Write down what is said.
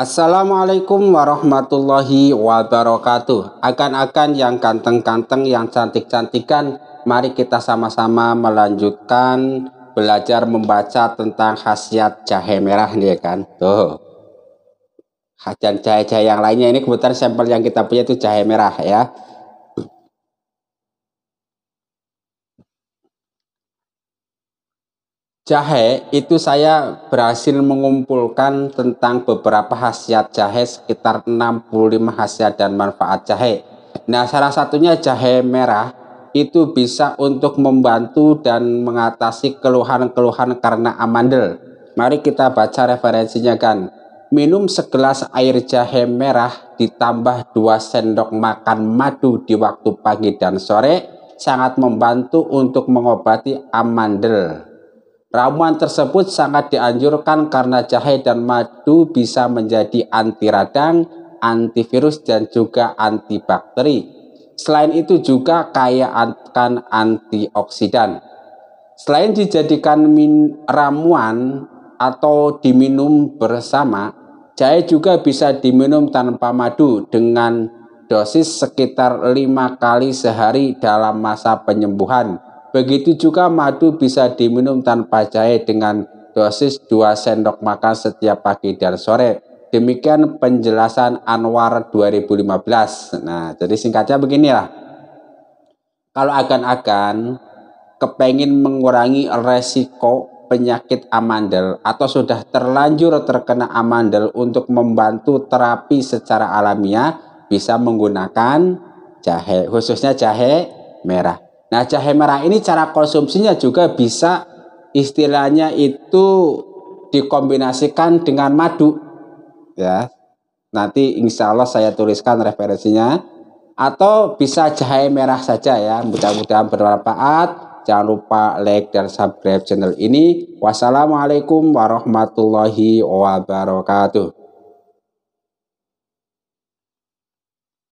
Assalamualaikum warahmatullahi wabarakatuh. Akan-akan yang kanteng-kanteng, yang cantik-cantikan, mari kita sama-sama melanjutkan belajar membaca tentang khasiat jahe merah nih ya kan. Tuh. Dan jahe-jahe yang lainnya ini kebetulan sampel yang kita punya itu jahe merah ya. jahe itu saya berhasil mengumpulkan tentang beberapa khasiat jahe sekitar 65 khasiat dan manfaat jahe. Nah, salah satunya jahe merah itu bisa untuk membantu dan mengatasi keluhan-keluhan karena amandel. Mari kita baca referensinya kan. Minum segelas air jahe merah ditambah 2 sendok makan madu di waktu pagi dan sore sangat membantu untuk mengobati amandel. Ramuan tersebut sangat dianjurkan karena jahe dan madu bisa menjadi anti radang, antivirus, dan juga antibakteri. Selain itu juga kaya akan antioksidan. Selain dijadikan min ramuan atau diminum bersama, jahe juga bisa diminum tanpa madu dengan dosis sekitar lima kali sehari dalam masa penyembuhan Begitu juga madu bisa diminum tanpa jahe dengan dosis 2 sendok makan setiap pagi dan sore. Demikian penjelasan Anwar 2015. Nah, jadi singkatnya beginilah. Kalau akan-akan kepengin mengurangi resiko penyakit amandel atau sudah terlanjur terkena amandel untuk membantu terapi secara alamiah bisa menggunakan jahe, khususnya jahe merah. Nah, jahe merah ini cara konsumsinya juga bisa istilahnya itu dikombinasikan dengan madu. Ya. Nanti insya Allah saya tuliskan referensinya. Atau bisa jahe merah saja ya. Mudah-mudahan bermanfaat. Jangan lupa like dan subscribe channel ini. Wassalamualaikum warahmatullahi wabarakatuh.